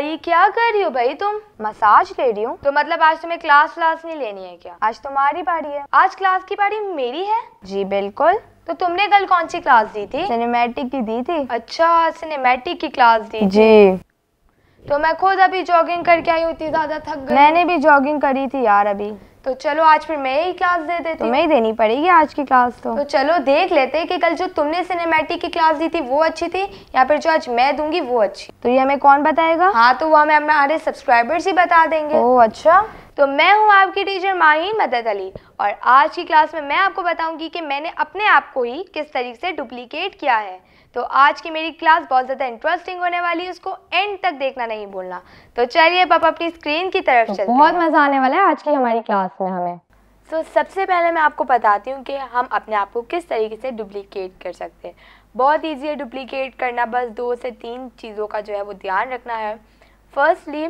ये क्या कर रही हो भाई तुम मसाज ले रही हूँ तो मतलब आज तुम्हें क्लास व्लास नहीं लेनी है क्या आज तुम्हारी पारी है आज क्लास की पारी मेरी है जी बिल्कुल तो तुमने कल कौन सी क्लास दी थी सिनेमैटिक की दी थी अच्छा सिनेमैटिक की क्लास दी जी तो मैं खुद अभी जॉगिंग करके आई हूँ इतनी ज्यादा थक गई मैंने भी जॉगिंग करी थी यार अभी तो चलो आज फिर मैं ही क्लास दे देती तुम्हें तो ही देनी पड़ेगी आज की क्लास तो तो चलो देख लेते कि कल जो तुमने सिनेमैटिक की क्लास दी थी वो अच्छी थी या फिर जो आज मैं दूंगी वो अच्छी तो ये हमें कौन बताएगा हाँ तो वो हमें हमारे सब्सक्राइबर्स ही बता देंगे ओ अच्छा तो मैं हूँ आपकी टीचर माही मदद अली और आज की क्लास में मैं आपको बताऊंगी कि मैंने अपने आप को ही किस तरीके से डुप्लीकेट किया है तो आज की मेरी क्लास बहुत ज़्यादा इंटरेस्टिंग होने वाली है उसको एंड तक देखना नहीं भूलना तो चलिए पापा अपनी स्क्रीन की तरफ तो चलते बहुत मज़ा आने वाला है आज की हमारी क्लास में हमें तो सबसे पहले मैं आपको बताती हूँ कि हम अपने आप को किस तरीके से डुप्लीकेट कर सकते हैं बहुत ईजी है डुप्लीकेट करना बस दो से तीन चीज़ों का जो है वो ध्यान रखना है फर्स्टली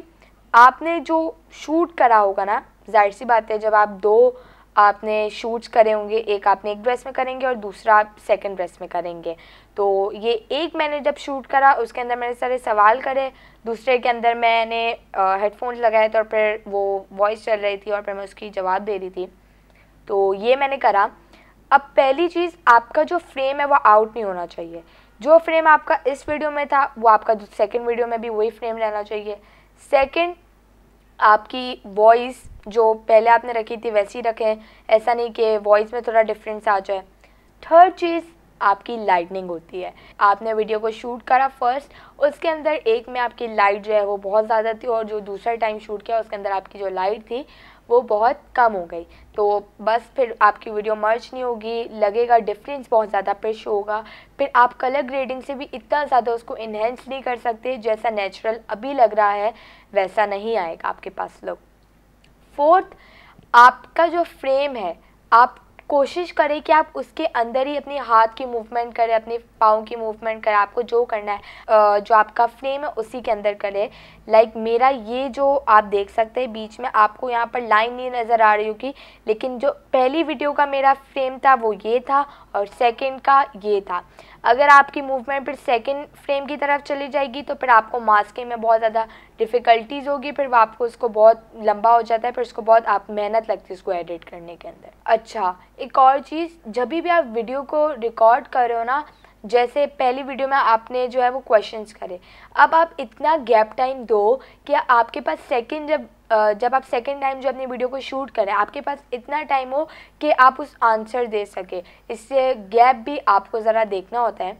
आपने जो शूट करा होगा ना जाहिर सी बात है जब आप दो आपने शूट्स करे होंगे एक आपने एक ड्रेस में करेंगे और दूसरा आप सेकेंड ड्रेस में करेंगे तो ये एक मैंने जब शूट करा उसके अंदर मैंने सारे सवाल करे दूसरे के अंदर मैंने हेडफोन्स लगाए थे तो और फिर वो वॉइस चल रही थी और फिर मैं उसकी जवाब दे रही थी तो ये मैंने करा अब पहली चीज़ आपका जो फ्रेम है वो आउट नहीं होना चाहिए जो फ्रेम आपका इस वीडियो में था वो आपका सेकेंड वीडियो में भी वही फ्रेम रहना चाहिए सेकंड आपकी वॉइस जो पहले आपने रखी थी वैसी रखें ऐसा नहीं कि वॉइस में थोड़ा डिफरेंस आ जाए थर्ड चीज़ आपकी लाइटनिंग होती है आपने वीडियो को शूट करा फर्स्ट उसके अंदर एक में आपकी लाइट जो है वो बहुत ज़्यादा थी और जो दूसरा टाइम शूट किया उसके अंदर आपकी जो लाइट थी वो बहुत कम हो गई तो बस फिर आपकी वीडियो मर्ज नहीं होगी लगेगा डिफरेंस बहुत ज़्यादा पे शो होगा फिर आप कलर ग्रेडिंग से भी इतना ज़्यादा उसको इन्हेंस नहीं कर सकते जैसा नेचुरल अभी लग रहा है वैसा नहीं आएगा आपके पास लुक फोर्थ आपका जो फ्रेम है आप कोशिश करें कि आप उसके अंदर ही अपने हाथ की मूवमेंट करें अपने पाँव की मूवमेंट करें आपको जो करना है जो आपका फ्रेम है उसी के अंदर करें लाइक मेरा ये जो आप देख सकते हैं बीच में आपको यहाँ पर लाइन नहीं नज़र आ रही होगी लेकिन जो पहली वीडियो का मेरा फ्रेम था वो ये था और सेकेंड का ये था अगर आपकी मूवमेंट फिर सेकेंड फ्रेम की तरफ चली जाएगी तो फिर आपको मास्किंग में बहुत ज़्यादा डिफ़िकल्टीज़ होगी फिर आपको उसको बहुत लंबा हो जाता है फिर उसको बहुत आप मेहनत लगती है उसको एडिट करने के अंदर अच्छा एक और चीज़ जब भी आप वीडियो को रिकॉर्ड कर रहे हो ना जैसे पहली वीडियो में आपने जो है वो क्वेश्चंस करे अब आप इतना गैप टाइम दो कि आपके पास सेकंड जब जब आप सेकेंड टाइम जो अपनी वीडियो को शूट करें आपके पास इतना टाइम हो कि आप उस आंसर दे सके इससे गैप भी आपको ज़रा देखना होता है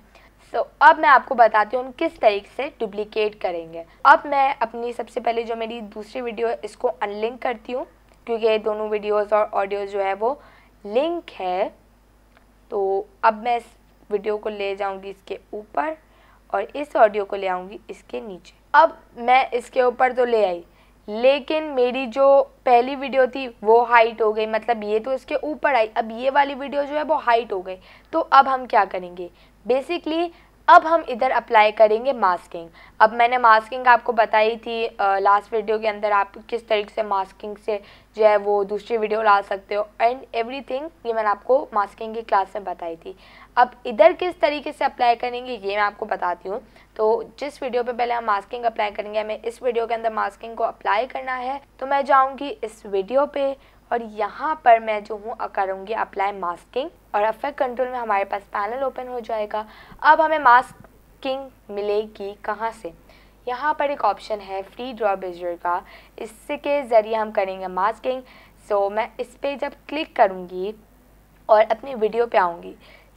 सो so, अब मैं आपको बताती हूँ हम किस तरीके से डुप्लिकेट करेंगे अब मैं अपनी सबसे पहले जो मेरी दूसरी वीडियो है इसको अनलिंक करती हूँ क्योंकि ये दोनों वीडियोस और ऑडियोज जो है वो लिंक है तो अब मैं इस वीडियो को ले जाऊँगी इसके ऊपर और इस ऑडियो को ले आऊँगी इसके नीचे अब मैं इसके ऊपर तो ले आई लेकिन मेरी जो पहली वीडियो थी वो हाइट हो गई मतलब ये तो इसके ऊपर आई अब ये वाली वीडियो जो है वो हाइट हो गई तो अब हम क्या करेंगे बेसिकली अब हम इधर अप्लाई करेंगे मास्किंग अब मैंने मास्किंग आपको बताई थी लास्ट वीडियो के अंदर आप किस तरीके से मास्किंग से जो है वो दूसरी वीडियो ला सकते हो एंड एवरीथिंग ये मैंने आपको मास्किंग की क्लास में बताई थी अब इधर किस तरीके से अप्लाई करेंगे ये मैं आपको बताती हूँ तो जिस वीडियो पे पहले हम मास्किंग अप्लाई करेंगे हमें इस वीडियो के अंदर मास्किंग को अप्लाई करना है तो मैं जाऊँगी इस वीडियो पर और यहाँ पर मैं जो हूँ करूँगी अप्लाई मास्किंग और अफेक्ट कंट्रोल में हमारे पास पैनल ओपन हो जाएगा अब हमें मास्किंग मिलेगी कहाँ से यहाँ पर एक ऑप्शन है फ्री ड्रॉ बेजर का इसके ज़रिए हम करेंगे मास्किंग सो मैं इस पर जब क्लिक करूँगी और अपनी वीडियो पे आऊँगी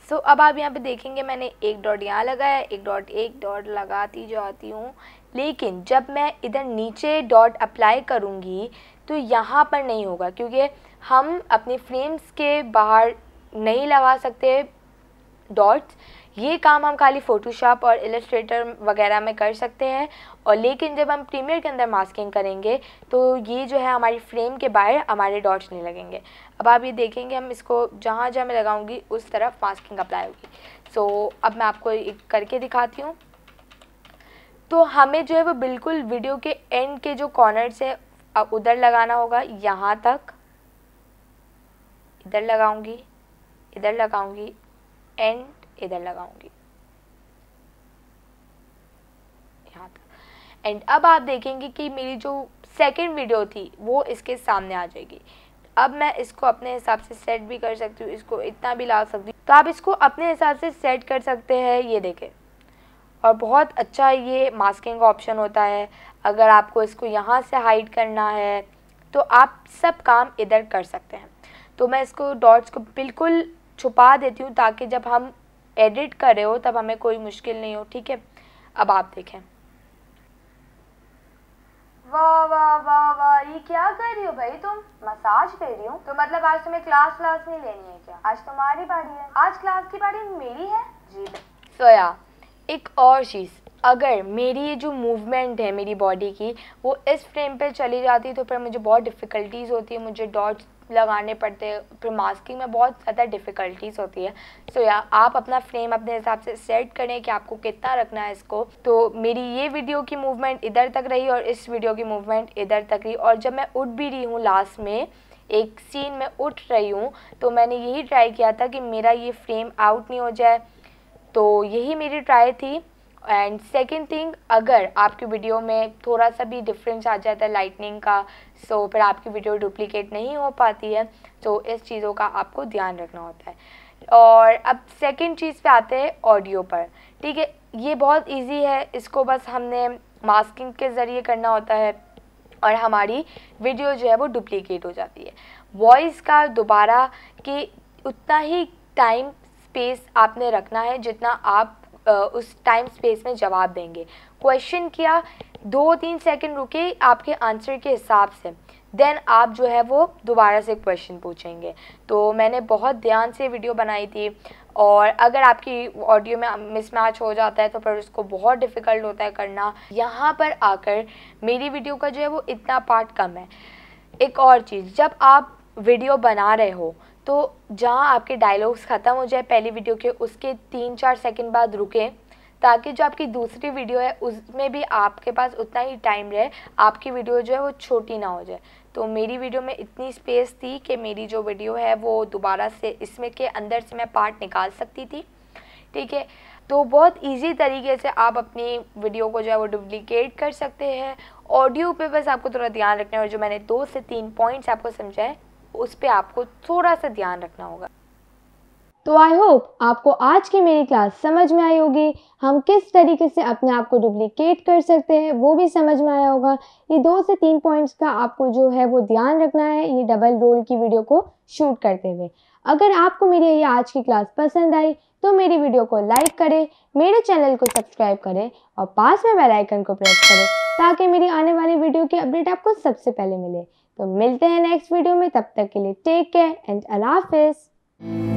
सो अब आप यहाँ पे देखेंगे मैंने एक डॉट यहाँ लगाया एक डॉट एक डॉट लगाती जाती हूँ लेकिन जब मैं इधर नीचे डॉट अप्लाई करूँगी तो यहाँ पर नहीं होगा क्योंकि हम अपनी फ्रेम्स के बाहर नहीं लगा सकते डॉट्स ये काम हम खाली फ़ोटोशॉप और इलस्ट्रेटर वगैरह में कर सकते हैं और लेकिन जब हम प्रीमियर के अंदर मास्किंग करेंगे तो ये जो है हमारी फ्रेम के बाहर हमारे डॉट्स नहीं लगेंगे अब आप ये देखेंगे हम इसको जहाँ जहाँ मैं लगाऊंगी उस तरफ मास्किंग अप्लाई होगी सो so, अब मैं आपको एक करके दिखाती हूँ तो हमें जो है वो बिल्कुल वीडियो के एंड के जो कॉर्नर्स हैं अब उधर लगाना होगा यहाँ तक इधर लगाऊंगी इधर लगाऊंगी एंड इधर लगाऊंगी यहाँ तक एंड अब आप देखेंगे कि मेरी जो सेकेंड वीडियो थी वो इसके सामने आ जाएगी अब मैं इसको अपने हिसाब से सेट भी कर सकती हूँ इसको इतना भी ला सकती हूँ तो आप इसको अपने हिसाब से सेट कर सकते हैं ये देखें और बहुत अच्छा ये मास्किंग का ऑप्शन होता है अगर आपको इसको यहाँ से हाइड करना है तो आप सब काम इधर कर सकते हैं तो मैं इसको डॉट्स को बिल्कुल छुपा देती हूँ ताकि जब हम एडिट कर रहे हो तब हमें कोई मुश्किल नहीं हो ठीक है अब आप देखें वाह वाह वाह वाह ये क्या कर रही हो भाई तुम मसाज कर रही हो तो मतलब आज तुम्हें क्लास व्लास नहीं लेनी है क्या आज तुम्हारी बारी है आज क्लास की बारी मेरी है जी सोया एक और चीज़ अगर मेरी ये जो मूवमेंट है मेरी बॉडी की वो इस फ्रेम पे चली जाती तो फिर मुझे बहुत डिफ़िकल्टीज़ होती है मुझे डॉट्स लगाने पड़ते हैं फिर मास्किंग में बहुत ज़्यादा डिफ़िकल्टीज़ होती है सो so, या आप अपना फ्रेम अपने हिसाब से सेट करें कि आपको कितना रखना है इसको तो मेरी ये वीडियो की मूवमेंट इधर तक रही और इस वीडियो की मूवमेंट इधर तक रही और जब मैं उठ भी रही हूँ लास्ट में एक सीन में उठ रही हूँ तो मैंने यही ट्राई किया था कि मेरा ये फ्रेम आउट नहीं हो जाए तो यही मेरी ट्राई थी एंड सेकेंड थिंग अगर आपकी वीडियो में थोड़ा सा भी डिफरेंस आ जाता है लाइटनिंग का सो so, फिर आपकी वीडियो डुप्लीकेट नहीं हो पाती है तो इस चीज़ों का आपको ध्यान रखना होता है और अब सेकेंड चीज़ पे आते हैं ऑडियो पर ठीक है ये बहुत इजी है इसको बस हमने मास्किंग के ज़रिए करना होता है और हमारी वीडियो जो है वो डुप्लीकेट हो जाती है वॉइस का दोबारा कि उतना ही टाइम स्पेस आपने रखना है जितना आप उस टाइम स्पेस में जवाब देंगे क्वेश्चन किया दो तीन सेकंड रुके आपके आंसर के हिसाब से देन आप जो है वो दोबारा से क्वेश्चन पूछेंगे तो मैंने बहुत ध्यान से वीडियो बनाई थी और अगर आपकी ऑडियो में मिसमैच हो जाता है तो फिर उसको बहुत डिफ़िकल्ट होता है करना यहाँ पर आकर मेरी वीडियो का जो है वो इतना पार्ट कम है एक और चीज़ जब आप वीडियो बना रहे हो तो जहाँ आपके डायलॉग्स ख़त्म हो जाए पहली वीडियो के उसके तीन चार सेकंड बाद रुकें ताकि जो आपकी दूसरी वीडियो है उसमें भी आपके पास उतना ही टाइम रहे आपकी वीडियो जो है वो छोटी ना हो जाए तो मेरी वीडियो में इतनी स्पेस थी कि मेरी जो वीडियो है वो दोबारा से इसमें के अंदर से मैं पार्ट निकाल सकती थी ठीक है तो बहुत इजी तरीके से आप अपनी वीडियो को जो है वो डुप्लीकेट कर सकते हैं ऑडियो पे बस आपको थोड़ा ध्यान रखना है और जो मैंने दो से तीन पॉइंट्स आपको समझाए उस पर आपको थोड़ा सा ध्यान रखना होगा तो आई होप आपको आज की मेरी क्लास समझ में आई होगी हम किस तरीके से अपने आप को डुप्लीकेट कर सकते हैं वो भी समझ में आया होगा ये दो से तीन पॉइंट्स का आपको जो है वो ध्यान रखना है ये डबल रोल की वीडियो को शूट करते हुए अगर आपको मेरी ये आज की क्लास पसंद आई तो मेरी वीडियो को लाइक करें मेरे चैनल को सब्सक्राइब करें और पास में बेलाइकन को प्रेस करें ताकि मेरी आने वाली वीडियो की अपडेट आपको सबसे पहले मिले तो मिलते हैं नेक्स्ट वीडियो में तब तक के लिए टेक केयर एंड अल्लाह हाफिज़